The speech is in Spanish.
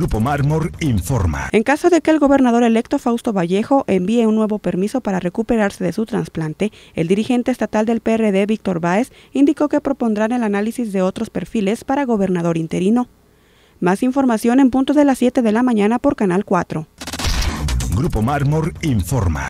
Grupo Mármor informa. En caso de que el gobernador electo Fausto Vallejo envíe un nuevo permiso para recuperarse de su trasplante, el dirigente estatal del PRD, Víctor Báez, indicó que propondrán el análisis de otros perfiles para gobernador interino. Más información en punto de las 7 de la mañana por Canal 4. Grupo Mármor informa.